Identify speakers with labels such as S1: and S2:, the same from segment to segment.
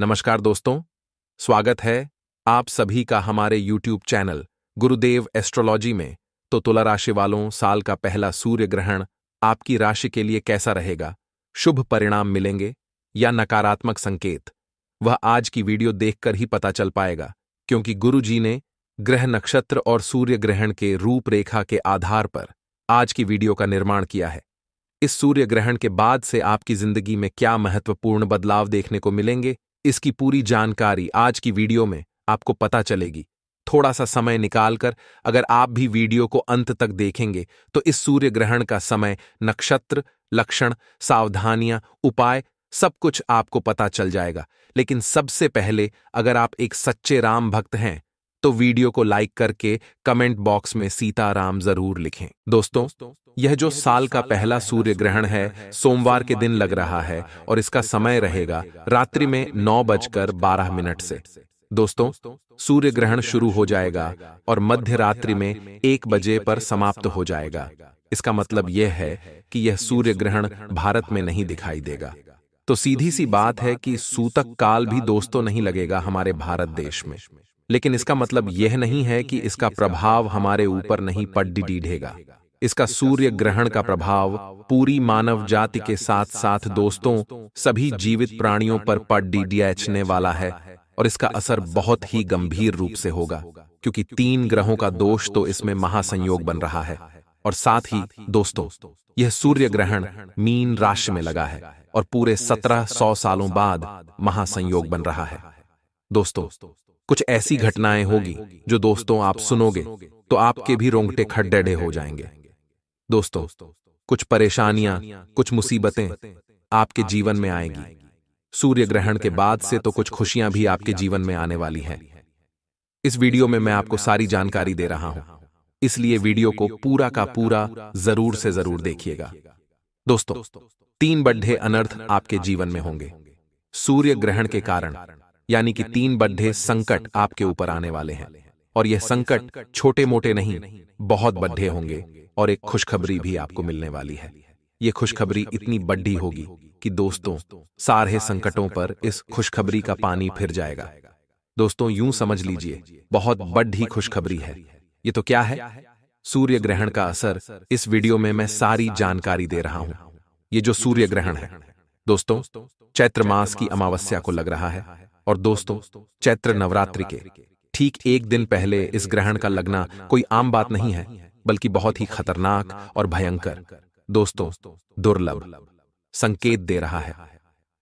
S1: नमस्कार दोस्तों स्वागत है आप सभी का हमारे YouTube चैनल गुरुदेव एस्ट्रोलॉजी में तो तुला राशि वालों साल का पहला सूर्य ग्रहण आपकी राशि के लिए कैसा रहेगा शुभ परिणाम मिलेंगे या नकारात्मक संकेत वह आज की वीडियो देखकर ही पता चल पाएगा क्योंकि गुरु जी ने ग्रह नक्षत्र और सूर्य ग्रहण के रूपरेखा के आधार पर आज की वीडियो का निर्माण किया है इस सूर्य ग्रहण के बाद से आपकी जिंदगी में क्या महत्वपूर्ण बदलाव देखने को मिलेंगे इसकी पूरी जानकारी आज की वीडियो में आपको पता चलेगी थोड़ा सा समय निकालकर अगर आप भी वीडियो को अंत तक देखेंगे तो इस सूर्य ग्रहण का समय नक्षत्र लक्षण सावधानियां उपाय सब कुछ आपको पता चल जाएगा लेकिन सबसे पहले अगर आप एक सच्चे राम भक्त हैं तो वीडियो को लाइक करके कमेंट बॉक्स में सीताराम जरूर लिखें दोस्तों यह जो साल का पहला सूर्य ग्रहण है सोमवार के दिन लग रहा है और इसका समय रहेगा रात्रि में नौ बजकर बारह मिनट से दोस्तों सूर्य ग्रहण शुरू हो जाएगा और मध्य रात्रि में एक बजे पर समाप्त हो जाएगा इसका मतलब, मतलब यह है कि यह सूर्य ग्रहण भारत में नहीं दिखाई देगा तो, तो सीधी सी बात है कि सूतक काल भी दोस्तों नहीं लगेगा हमारे भारत देश में लेकिन इसका मतलब यह नहीं है कि इसका प्रभाव हमारे ऊपर नहीं पड्डी डीढ़ेगा इसका सूर्य ग्रहण का प्रभाव पूरी मानव जाति के साथ साथ दोस्तों सभी जीवित प्राणियों पर पड्डी डीएचने वाला है और इसका असर बहुत ही गंभीर रूप से होगा क्योंकि तीन ग्रहों का दोष तो इसमें महासंयोग बन रहा है और साथ ही दोस्तों यह सूर्य ग्रहण मीन राशि में लगा है और पूरे सत्रह सौ सालों बाद महासंयोग बन रहा है दोस्तों कुछ ऐसी घटनाएं होगी जो दोस्तों आप सुनोगे तो, तो आपके भी रोंगटे खड्डे हो जाएंगे दोस्तों कुछ परेशानियां कुछ मुसीबतें आपके जीवन में आएंगी सूर्य ग्रहण के बाद से तो कुछ खुशियां भी आपके जीवन में आने वाली हैं इस वीडियो में मैं आपको सारी जानकारी दे रहा हूं इसलिए वीडियो को पूरा का पूरा जरूर से जरूर देखिएगा दोस्तों तीन बड्ढे अनर्थ आपके जीवन में होंगे सूर्य ग्रहण के कारण यानी कि तीन बड्ढे संकट आपके ऊपर आने वाले हैं और यह संकट छोटे मोटे नहीं बहुत बड्ढे होंगे और एक खुशखबरी भी आपको मिलने वाली है ये खुशखबरी इतनी बड्ढी होगी कि दोस्तों सारे संकटों पर इस खुशखबरी का पानी फिर जाएगा दोस्तों यूं समझ लीजिए बहुत बड्ढी खुशखबरी है ये तो क्या है सूर्य ग्रहण का असर इस वीडियो में मैं सारी जानकारी दे रहा हूं ये जो सूर्य ग्रहण है दोस्तों चैत्र मास की अमावस्या को लग रहा है और दोस्तों चैत्र नवरात्रि के ठीक एक दिन पहले इस ग्रहण का लगना कोई आम बात नहीं है बल्कि बहुत ही खतरनाक और भयंकर दोस्तों दुर्लभ संकेत दे रहा है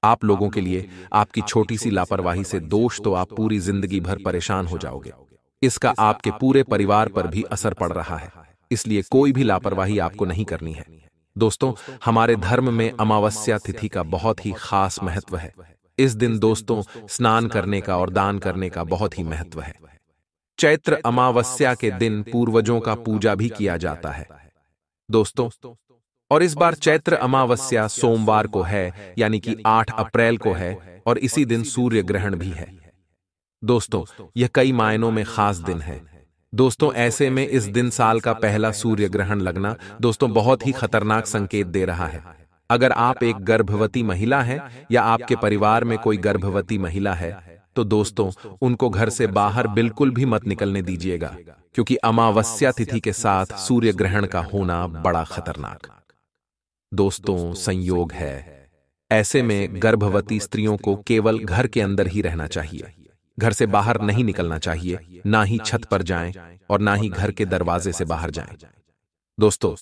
S1: आप लोगों के लिए आपकी छोटी सी लापरवाही से दोष तो आप पूरी जिंदगी भर परेशान हो जाओगे इसका आपके पूरे परिवार पर भी असर पड़ रहा है इसलिए कोई भी लापरवाही आपको नहीं करनी है दोस्तों हमारे धर्म में अमावस्या तिथि का बहुत ही खास महत्व है इस दिन दोस्तों स्नान करने का और दान करने का बहुत ही महत्व है चैत्र अमावस्या के दिन पूर्वजों का पूजा भी किया जाता है दोस्तों और इस बार चैत्र अमावस्या सोमवार को है यानी कि 8 अप्रैल को है और इसी दिन सूर्य ग्रहण भी है दोस्तों यह कई मायनों में खास दिन है दोस्तों ऐसे में इस दिन साल का पहला सूर्य ग्रहण लगना दोस्तों बहुत ही खतरनाक संकेत दे रहा है अगर आप एक गर्भवती महिला हैं या आपके परिवार में कोई गर्भवती महिला है तो दोस्तों उनको घर से बाहर बिल्कुल भी मत निकलने दीजिएगा क्योंकि अमावस्या तिथि के साथ सूर्य ग्रहण का होना बड़ा खतरनाक दोस्तों संयोग है ऐसे में गर्भवती स्त्रियों को केवल घर के अंदर ही रहना चाहिए घर से बाहर नहीं निकलना चाहिए ना ही छत पर जाएं और ना ही घर के दरवाजे से बाहर जाएं। दोस्तों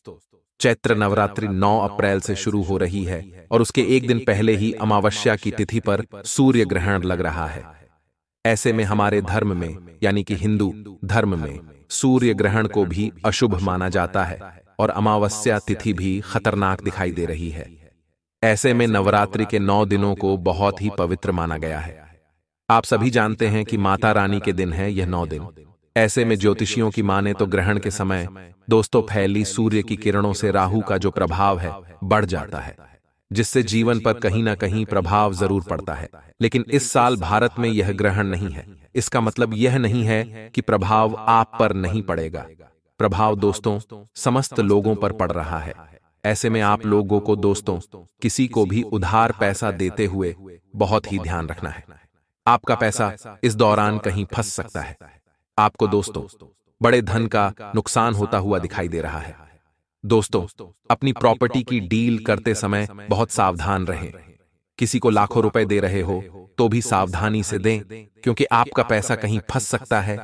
S1: चैत्र नवरात्रि 9 अप्रैल से शुरू हो रही है और उसके एक दिन पहले ही अमावस्या की तिथि पर सूर्य ग्रहण लग रहा है ऐसे में हमारे धर्म में यानी कि हिंदू धर्म में सूर्य ग्रहण को भी अशुभ माना जाता है और अमावस्या तिथि भी खतरनाक दिखाई दे रही है ऐसे में नवरात्रि के नौ दिनों को बहुत ही पवित्र माना गया है आप सभी जानते हैं कि माता रानी के दिन है यह नौ दिन ऐसे में ज्योतिषियों की माने तो ग्रहण तो के समय दोस्तों फैली सूर्य की किरणों से राहु का जो प्रभाव है बढ़ जाता है जिससे जीवन पर कहीं ना कहीं प्रभाव जरूर पड़ता है लेकिन इस साल भारत में यह ग्रहण नहीं है इसका मतलब, मतलब यह नहीं है कि प्रभाव आप पर नहीं पड़ेगा प्रभाव दोस्तों समस्त लोगों पर पड़ रहा है ऐसे में आप लोगों को दोस्तों किसी को भी उधार पैसा देते हुए बहुत ही ध्यान रखना है आपका पैसा इस दौरान कहीं फंस सकता है आपको दोस्तों बड़े धन का नुकसान होता हुआ दिखाई दे रहा है दोस्तों अपनी प्रॉपर्टी की डील करते समय बहुत सावधान रहें किसी को लाखों रुपए दे रहे हो तो, तो भी सावधानी से दें क्योंकि आपका पैसा कहीं फंस सकता है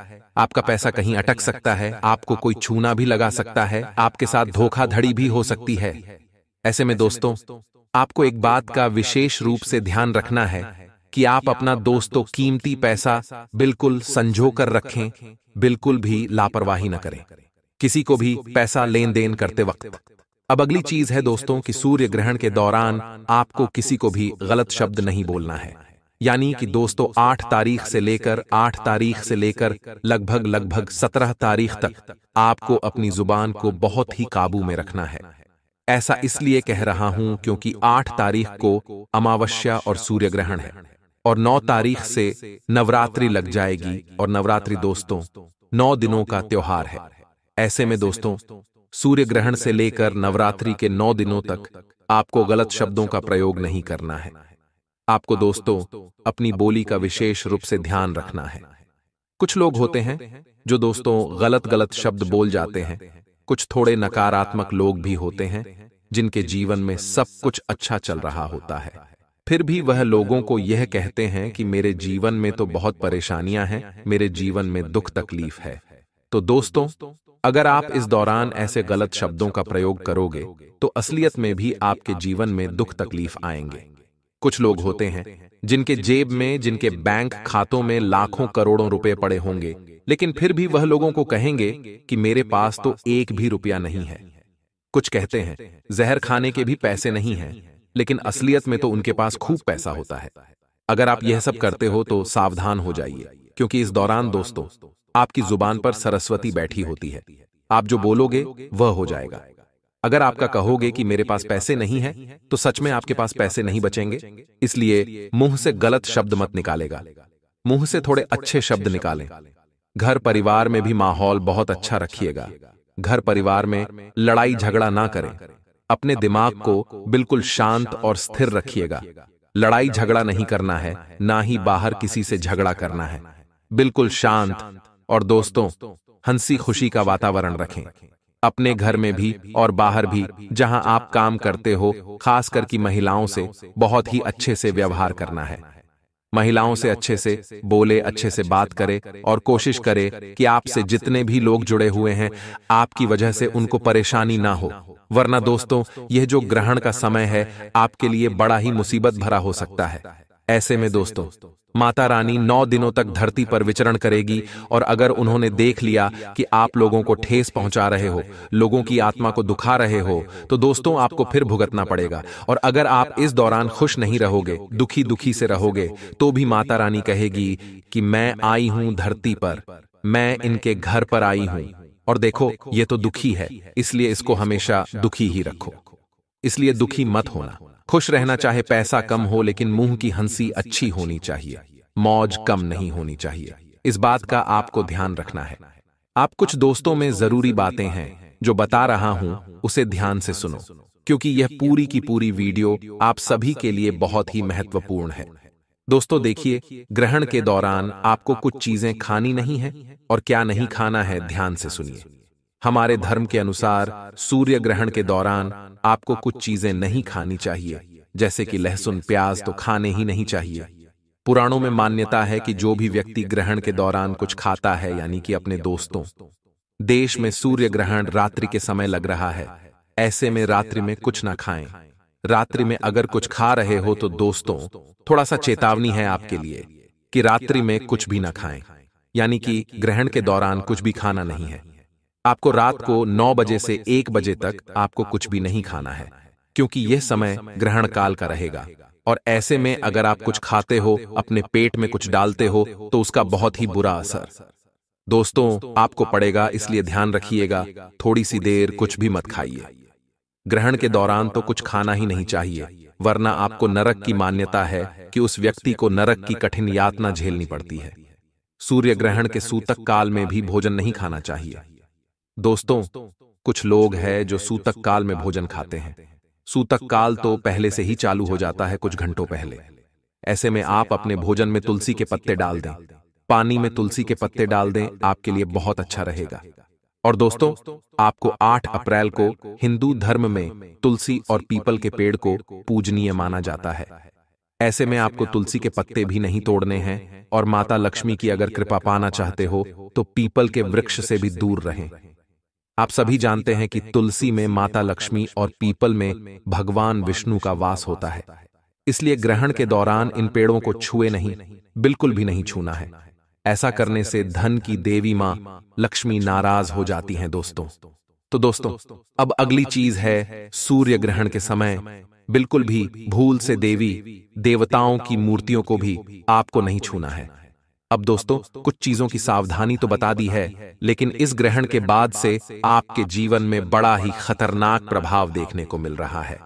S1: आपका पैसा कहीं अटक सकता है आपको कोई छूना भी लगा सकता है आपके साथ धोखाधड़ी भी हो सकती है ऐसे में दोस्तों आपको एक बात का विशेष रूप से ध्यान रखना है कि आप अपना दोस्तों कीमती पैसा बिल्कुल संजो कर रखें बिल्कुल भी लापरवाही न करें किसी को भी पैसा लेन देन करते वक्त अब अगली चीज है दोस्तों कि सूर्य ग्रहण के दौरान आपको किसी को भी गलत शब्द नहीं बोलना है यानी कि दोस्तों आठ तारीख से लेकर आठ तारीख से लेकर लगभग लगभग सत्रह तारीख तक आपको अपनी जुबान को बहुत ही काबू में रखना है ऐसा इसलिए कह रहा हूं क्योंकि आठ तारीख को अमावस्या और सूर्य ग्रहण है और नौ तारीख से नवरात्रि लग जाएगी और नवरात्रि दोस्तों नौ दिनों का त्योहार है ऐसे में दोस्तों सूर्य ग्रहण से लेकर नवरात्रि के नौ दिनों तक आपको गलत शब्दों का प्रयोग नहीं करना है आपको दोस्तों अपनी बोली का विशेष रूप से ध्यान रखना है कुछ लोग होते हैं जो दोस्तों गलत गलत शब्द बोल जाते हैं कुछ थोड़े नकारात्मक लोग भी होते हैं जिनके जीवन में सब कुछ अच्छा चल रहा होता है फिर भी वह लोगों को यह कहते हैं कि मेरे जीवन में तो बहुत परेशानियां हैं मेरे जीवन में दुख तकलीफ है तो दोस्तों अगर आप इस दौरान ऐसे गलत शब्दों का प्रयोग करोगे तो असलियत में भी आपके जीवन में दुख तकलीफ आएंगे कुछ लोग होते हैं जिनके जेब में जिनके बैंक खातों में लाखों करोड़ों रुपए पड़े होंगे लेकिन फिर भी वह लोगों को कहेंगे कि मेरे पास तो एक भी रुपया नहीं है कुछ कहते हैं जहर खाने के भी पैसे नहीं हैं लेकिन असलियत में तो उनके तो पास खूब पैसा होता है अगर आप यह सब करते हो तो सावधान हो जाइए क्योंकि इस दौरान दोस्तों आपकी जुबान पर सरस्वती बैठी होती है आप जो बोलोगे वह हो जाएगा अगर आपका कहोगे कि मेरे पास पैसे नहीं है तो सच में आपके पास पैसे नहीं बचेंगे इसलिए मुंह से गलत शब्द मत निकालेगा मुंह से थोड़े अच्छे शब्द निकालें घर परिवार में भी माहौल बहुत अच्छा रखिएगा घर परिवार में लड़ाई झगड़ा ना करें अपने दिमाग को बिल्कुल शांत और स्थिर रखिएगा लड़ाई झगड़ा नहीं करना है ना ही बाहर किसी से झगड़ा करना है बिल्कुल शांत और दोस्तों हंसी खुशी का वातावरण रखें अपने घर में भी और बाहर भी जहां आप काम करते हो खासकर की महिलाओं से बहुत ही अच्छे से व्यवहार करना है महिलाओं से अच्छे से बोले अच्छे से बात करे और कोशिश करे कि आपसे जितने भी लोग जुड़े हुए हैं आपकी वजह से उनको परेशानी ना हो वरना दोस्तों यह जो ग्रहण का समय है आपके लिए बड़ा ही मुसीबत भरा हो सकता है ऐसे में दोस्तों माता रानी नौ दिनों तक धरती पर विचरण करेगी और अगर उन्होंने देख लिया कि आप लोगों को ठेस पहुंचा रहे हो लोगों की आत्मा को दुखा रहे हो तो दोस्तों आपको फिर भुगतना पड़ेगा और अगर आप इस दौरान खुश नहीं रहोगे दुखी दुखी से रहोगे तो भी माता रानी कहेगी कि मैं आई हूं धरती पर मैं इनके घर पर आई हूं और देखो ये तो दुखी है इसलिए इसको हमेशा दुखी ही रखो इसलिए दुखी मत होना खुश रहना चाहे पैसा कम हो लेकिन मुंह की हंसी अच्छी होनी चाहिए मौज कम नहीं होनी चाहिए इस बात का आपको ध्यान रखना है आप कुछ दोस्तों में जरूरी बातें हैं जो बता रहा हूं उसे ध्यान से सुनो क्योंकि यह पूरी की पूरी वीडियो आप सभी के लिए बहुत ही महत्वपूर्ण है दोस्तों देखिए ग्रहण के दौरान आपको कुछ चीजें खानी नहीं है और क्या नहीं खाना है ध्यान से सुनिए हमारे धर्म के अनुसार सूर्य ग्रहण के दौरान आपको कुछ चीजें नहीं खानी चाहिए जैसे कि लहसुन प्याज तो खाने ही नहीं चाहिए पुराणों में मान्यता है कि जो भी व्यक्ति ग्रहण के दौरान कुछ खाता है यानी कि अपने दोस्तों देश में सूर्य ग्रहण रात्रि के समय लग रहा है ऐसे में रात्रि में कुछ ना खाएं रात्रि में अगर कुछ खा रहे हो तो दोस्तों थोड़ा सा चेतावनी है आपके लिए कि रात्रि में कुछ भी ना खाएं यानी कि ग्रहण के दौरान कुछ भी खाना नहीं है आपको रात को नौ बजे से एक बजे तक आपको कुछ भी नहीं खाना है क्योंकि यह समय ग्रहण काल का रहेगा और ऐसे में अगर आप कुछ खाते हो अपने पेट में कुछ डालते हो तो उसका तो बहुत ही बुरा असर दोस्तों आपको पड़ेगा इसलिए ध्यान रखिएगा थोड़ी सी देर कुछ भी मत खाइए ग्रहण के दौरान तो, तो कुछ खाना ही नहीं चाहिए वरना आपको नरक की मान्यता है कि उस व्यक्ति को नरक की कठिन यातना झेलनी पड़ती है सूर्य ग्रहण के सूतक काल में भी भोजन नहीं खाना चाहिए दोस्तों कुछ लोग हैं जो सूतक काल में भोजन खाते हैं सूतक काल तो पहले से ही चालू हो जाता है कुछ घंटों पहले ऐसे में आप अपने भोजन में तुलसी के पत्ते डाल दें पानी में तुलसी के पत्ते डाल दें आपके लिए बहुत अच्छा रहेगा और दोस्तों आपको 8 अप्रैल को हिंदू धर्म में तुलसी और पीपल के पेड़ को पूजनीय माना जाता है ऐसे में आपको तुलसी के पत्ते भी नहीं तोड़ने हैं और माता लक्ष्मी की अगर कृपा पाना चाहते हो तो पीपल के वृक्ष से भी दूर रहें आप सभी जानते हैं कि तुलसी में माता लक्ष्मी और पीपल में भगवान विष्णु का वास होता है इसलिए ग्रहण के दौरान इन पेड़ों को छुए नहीं बिल्कुल भी नहीं छूना है ऐसा करने से धन की देवी माँ लक्ष्मी नाराज हो जाती हैं दोस्तों तो दोस्तों अब अगली चीज है सूर्य ग्रहण के समय बिल्कुल भी भूल से देवी देवताओं की मूर्तियों को भी आपको नहीं छूना है अब दोस्तों कुछ चीजों की सावधानी तो बता दी है लेकिन इस ग्रहण के बाद से आपके जीवन में बड़ा ही खतरनाक प्रभाव देखने को मिल रहा है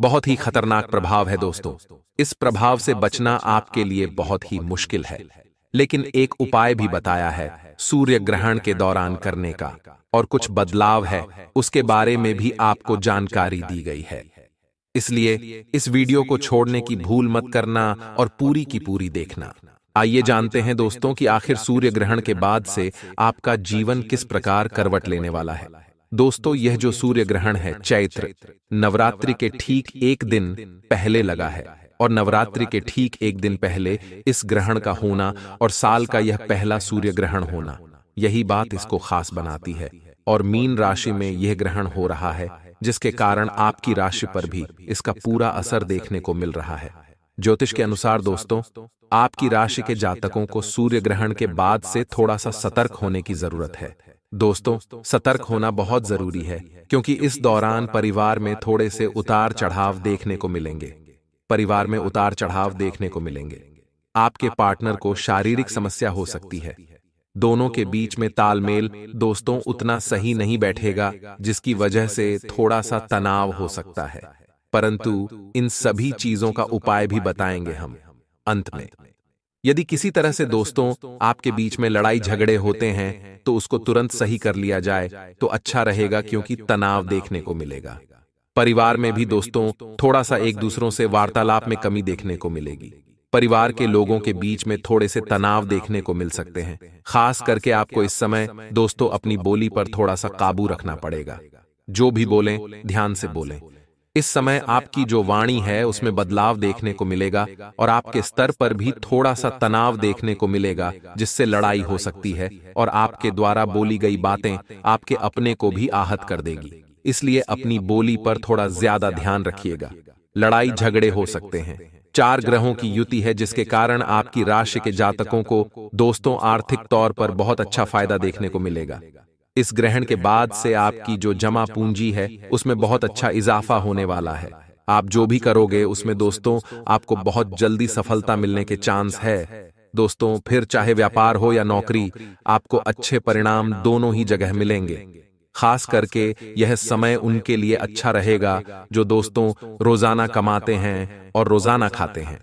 S1: बहुत ही खतरनाक प्रभाव है दोस्तों इस प्रभाव से बचना आपके लिए बहुत ही मुश्किल है लेकिन एक उपाय भी बताया है सूर्य ग्रहण के दौरान करने का और कुछ बदलाव है उसके बारे में भी आपको जानकारी दी गई है इसलिए इस वीडियो को छोड़ने की भूल मत करना और पूरी की पूरी देखना आइए जानते हैं दोस्तों कि आखिर सूर्य ग्रहण के बाद से आपका जीवन किस प्रकार करवट लेने वाला है दोस्तों यह जो सूर्य ग्रहण है चैत्र नवरात्रि के ठीक एक दिन पहले लगा है और नवरात्रि के ठीक एक दिन पहले इस ग्रहण का होना और साल का यह पहला सूर्य ग्रहण होना यही बात इसको खास बनाती है और मीन राशि में यह ग्रहण हो रहा है जिसके कारण आपकी राशि पर भी इसका पूरा असर देखने को मिल रहा है ज्योतिष के अनुसार दोस्तों आपकी राशि के जातकों को सूर्य ग्रहण के बाद से थोड़ा सा सतर्क होने की जरूरत है दोस्तों सतर्क होना बहुत जरूरी है क्योंकि इस दौरान परिवार में थोड़े से उतार चढ़ाव देखने को मिलेंगे परिवार में उतार चढ़ाव देखने को मिलेंगे आपके पार्टनर को शारीरिक समस्या हो सकती है दोनों के बीच में तालमेल दोस्तों उतना सही नहीं बैठेगा जिसकी वजह से थोड़ा सा तनाव हो सकता है परंतु इन सभी चीजों का उपाय भी बताएंगे हम अंत में यदि किसी तरह से दोस्तों आपके बीच में लड़ाई झगड़े होते हैं तो उसको तुरंत सही कर लिया जाए तो अच्छा, तो अच्छा रहेगा क्योंकि तनाव देखने को मिलेगा परिवार में भी दोस्तों थोड़ा सा एक दूसरों से वार्तालाप में कमी देखने को मिलेगी परिवार के लोगों के बीच में थोड़े से तनाव देखने को मिल सकते हैं खास करके आपको इस समय दोस्तों अपनी बोली पर थोड़ा सा काबू रखना पड़ेगा जो भी बोलें ध्यान से बोलें इस समय आपकी जो वाणी है उसमें बदलाव देखने को मिलेगा और आपके स्तर पर भी थोड़ा सा तनाव देखने को मिलेगा जिससे लड़ाई हो सकती है और आपके द्वारा बोली गई बातें आपके अपने को भी आहत कर देगी इसलिए अपनी बोली पर थोड़ा ज्यादा ध्यान रखिएगा लड़ाई झगड़े हो सकते हैं चार ग्रहों की युति है जिसके कारण आपकी राशि के जातकों को दोस्तों आर्थिक तौर पर बहुत अच्छा फायदा देखने को मिलेगा इस ग्रहण के बाद से आपकी जो जमा पूंजी है उसमें बहुत अच्छा, अच्छा इजाफा होने वाला है आप जो भी करोगे उसमें दोस्तों आपको बहुत जल्दी सफलता मिलने के चांस है दोस्तों फिर चाहे व्यापार हो या नौकरी आपको अच्छे परिणाम दोनों ही जगह मिलेंगे खास करके यह समय उनके लिए अच्छा, अच्छा रहेगा जो दोस्तों रोजाना कमाते हैं और रोजाना खाते हैं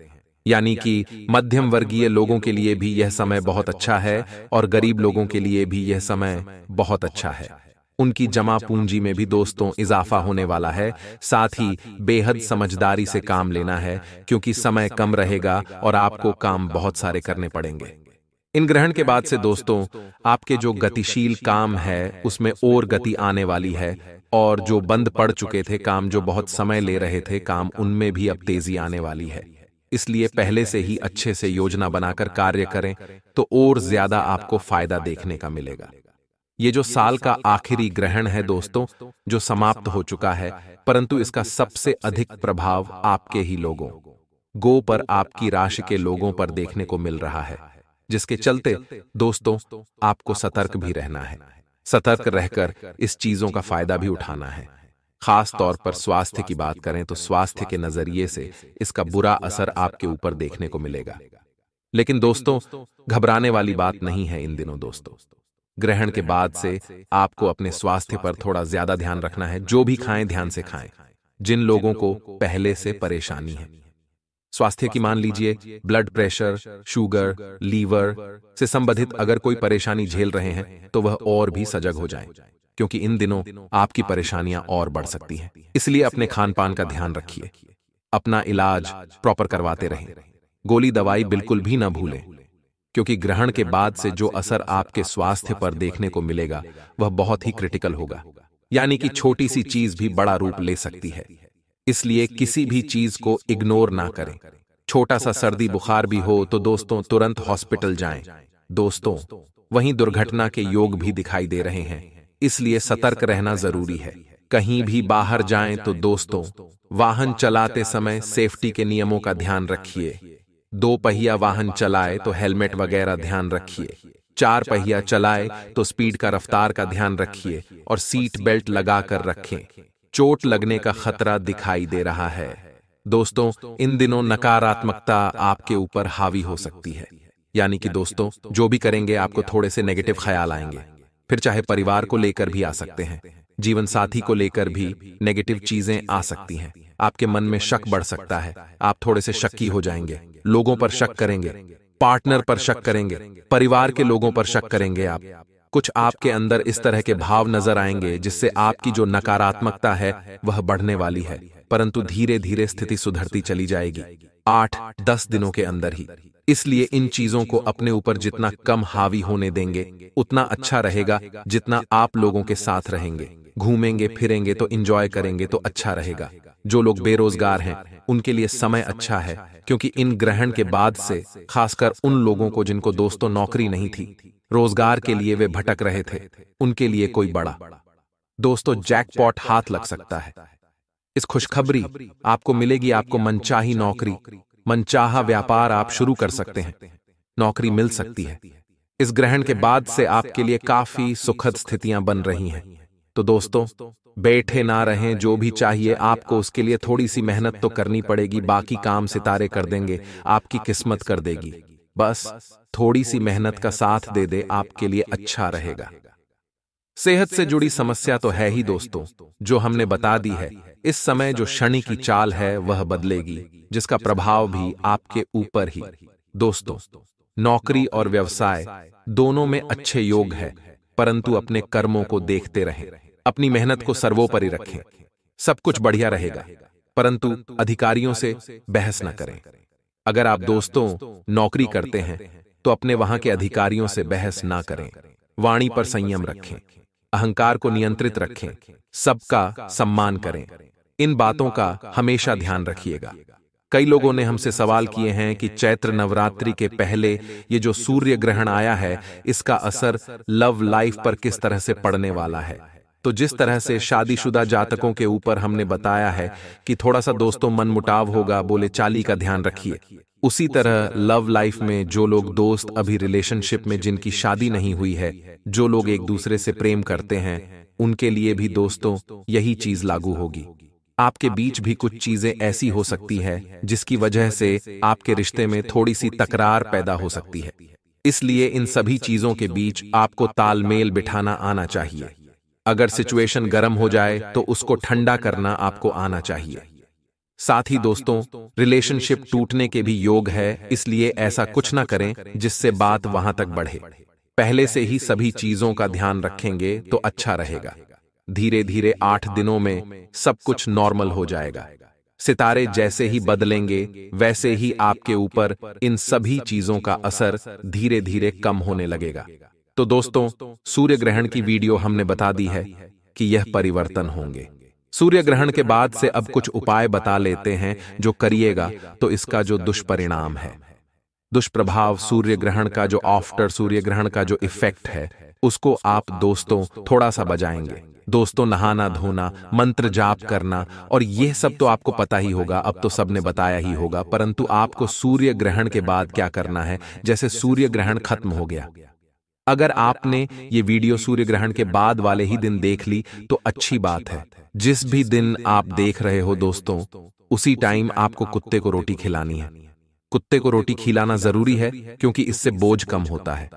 S1: यानी कि मध्यम वर्गीय लोगों के लिए भी यह समय बहुत अच्छा, अच्छा है और गरीब लोगों के लिए भी यह समय बहुत अच्छा, अच्छा है उनकी जमा पूंजी में भी दोस्तों इजाफा होने वाला है साथ ही बेहद समझदारी से काम लेना है क्योंकि समय कम रहेगा और आपको काम बहुत सारे करने पड़ेंगे इन ग्रहण के बाद से दोस्तों आपके जो गतिशील काम है उसमें और गति आने वाली है और जो बंद पड़ चुके थे काम जो बहुत समय ले रहे थे काम उनमें भी अब तेजी आने वाली है इसलिए पहले से ही अच्छे से योजना बनाकर कार्य करें तो, तो और ज्यादा आपको फायदा देखने का मिलेगा ये जो साल का आखिरी ग्रहण है दोस्तों जो समाप्त हो चुका है परंतु इसका सबसे अधिक प्रभाव आपके ही लोगों गो पर आपकी राशि के लोगों पर देखने को मिल रहा है जिसके चलते दोस्तों आपको सतर्क भी रहना है सतर्क रहकर इस चीजों का फायदा भी उठाना है खास तौर पर स्वास्थ्य की बात करें तो स्वास्थ्य के नजरिए से इसका बुरा असर आपके ऊपर देखने को मिलेगा लेकिन दोस्तों घबराने वाली बात नहीं है इन दिनों दोस्तों ग्रहण के बाद से आपको अपने स्वास्थ्य पर थोड़ा ज्यादा ध्यान रखना है जो भी खाएं ध्यान से खाएं जिन लोगों को पहले से परेशानी है स्वास्थ्य की मान लीजिए ब्लड प्रेशर शुगर लीवर से संबंधित अगर कोई परेशानी झेल रहे हैं तो वह और भी सजग हो जाए क्योंकि इन दिनों आपकी परेशानियां और बढ़ सकती हैं इसलिए अपने खान पान का ध्यान रखिए अपना इलाज प्रॉपर करवाते रहें गोली दवाई बिल्कुल भी ना भूलें क्योंकि ग्रहण के बाद से जो असर आपके स्वास्थ्य पर देखने को मिलेगा वह बहुत ही क्रिटिकल होगा यानी कि छोटी सी चीज भी बड़ा रूप ले सकती है इसलिए किसी भी चीज को इग्नोर ना करें छोटा सा सर्दी बुखार भी हो तो दोस्तों तुरंत हॉस्पिटल जाएं। दोस्तों वहीं दुर्घटना के योग भी दिखाई दे रहे हैं इसलिए सतर्क रहना जरूरी है कहीं भी बाहर जाएं तो दोस्तों वाहन चलाते समय सेफ्टी के नियमों का ध्यान रखिए दो पहिया वाहन चलाए तो हेलमेट वगैरह ध्यान रखिए चार पहिया चलाए तो स्पीड का रफ्तार का ध्यान रखिए और सीट बेल्ट लगा कर रखें चोट लगने का खतरा दिखाई दे रहा है दोस्तों इन दिनों नकारात्मकता आपके ऊपर हावी हो सकती है यानी कि दोस्तों जो भी करेंगे आपको थोड़े से नेगेटिव ख्याल आएंगे फिर चाहे परिवार को लेकर भी आ सकते हैं जीवन साथी को लेकर भी नेगेटिव चीजें आ सकती हैं आपके मन में शक बढ़ सकता है आप थोड़े से शक्की हो जाएंगे लोगों पर शक करेंगे पार्टनर पर शक करेंगे परिवार के लोगों पर शक करेंगे आप कुछ आपके अंदर इस तरह के भाव नजर आएंगे जिससे आपकी जो नकारात्मकता है वह बढ़ने वाली है परंतु धीरे धीरे स्थिति सुधरती चली जाएगी आठ दस दिनों के अंदर ही इसलिए इन चीजों को अपने ऊपर जितना कम हावी होने देंगे उतना अच्छा रहेगा जितना आप लोगों के साथ रहेंगे घूमेंगे फिरेंगे तो इंजॉय करेंगे तो अच्छा रहेगा जो लोग बेरोजगार हैं उनके लिए समय अच्छा है क्योंकि इन ग्रहण के बाद से खासकर उन लोगों को जिनको दोस्तों नौकरी नहीं थी रोजगार के लिए वे भटक रहे थे उनके लिए कोई बड़ा दोस्तों जैकपॉट हाथ लग सकता है इस खुशखबरी आपको मिलेगी आपको मनचाही नौकरी मनचाहा व्यापार आप शुरू कर सकते हैं नौकरी मिल सकती है इस ग्रहण के बाद से आपके लिए काफी सुखद स्थितियां बन रही हैं तो दोस्तों बैठे ना रहें जो भी चाहिए आपको उसके लिए थोड़ी सी मेहनत तो करनी पड़ेगी बाकी काम सितारे कर देंगे आपकी किस्मत कर देगी बस थोड़ी सी मेहनत का साथ दे दे आपके लिए अच्छा रहेगा सेहत से जुड़ी समस्या तो है ही दोस्तों जो हमने बता दी है इस समय जो शनि की चाल है वह बदलेगी जिसका प्रभाव भी आपके ऊपर ही दोस्तों नौकरी और व्यवसाय दोनों में अच्छे योग है परंतु अपने कर्मों को देखते रहें अपनी मेहनत को सर्वोपरि रखें सब कुछ बढ़िया रहेगा परंतु अधिकारियों से बहस न करें अगर आप दोस्तों नौकरी करते हैं तो अपने तो वहां के अधिकारियों से बहस ना करें वाणी पर संयम रखें अहंकार को नियंत्रित रखें सबका सम्मान करें इन बातों का हमेशा ध्यान रखिएगा कई लोगों ने हमसे सवाल किए हैं कि चैत्र नवरात्रि के पहले ये जो सूर्य ग्रहण आया है इसका असर लव लाइफ पर किस तरह से पड़ने वाला है तो जिस तरह से शादीशुदा जातकों के ऊपर हमने बताया है कि थोड़ा सा दोस्तों मन मुटाव होगा बोले चाली का ध्यान रखिए उसी तरह लव लाइफ में जो लोग दोस्त अभी रिलेशनशिप में जिनकी शादी नहीं हुई है जो लोग एक दूसरे से प्रेम करते हैं उनके लिए भी दोस्तों यही चीज लागू होगी आपके बीच भी कुछ चीजें ऐसी हो सकती है जिसकी वजह से आपके रिश्ते में थोड़ी सी तकरार पैदा हो सकती है इसलिए इन सभी चीजों के बीच आपको तालमेल बिठाना आना चाहिए अगर सिचुएशन गर्म हो जाए तो, तो उसको ठंडा करना आपको आना चाहिए साथ ही दोस्तों रिलेशनशिप टूटने के भी योग है इसलिए ऐसा कुछ ना करें जिससे बात वहां तक बढ़े पहले से ही सभी चीजों का ध्यान रखेंगे तो, तो अच्छा, अच्छा रहेगा धीरे धीरे आठ दिनों में सब कुछ नॉर्मल हो जाएगा सितारे जैसे ही बदलेंगे वैसे ही आपके ऊपर इन सभी चीजों का असर धीरे धीरे कम होने लगेगा तो, तो दोस्तों सूर्य ग्रहण की वीडियो हमने बता दी है कि यह परिवर्तन होंगे सूर्य ग्रहण के बाद से अब कुछ उपाय बता लेते हैं जो करिएगा तो, तो इसका जो दुष्परिणाम है दुष्प्रभाव सूर्य ग्रहण का जो आफ्टर सूर्य ग्रहण का जो इफेक्ट है उसको आप दोस्तों थोड़ा सा बजाएंगे दोस्तों नहाना धोना मंत्र जाप करना और यह सब तो आपको तो पता ही होगा तो अब तो सबने बताया ही होगा परंतु तो आपको सूर्य ग्रहण के बाद क्या करना है जैसे सूर्य ग्रहण खत्म हो गया अगर आपने ये वीडियो सूर्य ग्रहण के बाद वाले ही दिन देख ली तो अच्छी बात है जिस भी दिन आप देख रहे हो दोस्तों उसी टाइम आपको कुत्ते को रोटी खिलानी है कुत्ते को रोटी खिलाना जरूरी है क्योंकि इससे बोझ कम होता है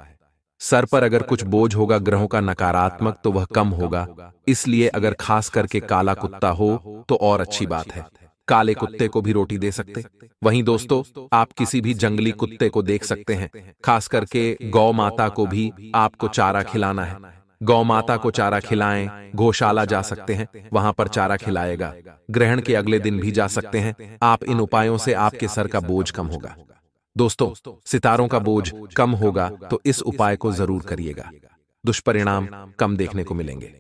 S1: सर पर अगर कुछ बोझ होगा ग्रहों का नकारात्मक तो वह कम होगा इसलिए अगर खास करके काला कुत्ता हो तो और अच्छी बात है काले कुत्ते को भी रोटी दे सकते वहीं दोस्तों आप किसी भी जंगली कुत्ते को देख सकते हैं खास करके गौ माता को भी आपको चारा खिलाना है गौ माता को चारा खिलाएं गौशाला जा सकते हैं वहां पर चारा खिलाएगा ग्रहण के अगले दिन भी जा सकते हैं आप इन उपायों से आपके सर का बोझ कम होगा दोस्तों सितारों का बोझ कम होगा तो इस उपाय को जरूर करिएगा दुष्परिणाम कम देखने को मिलेंगे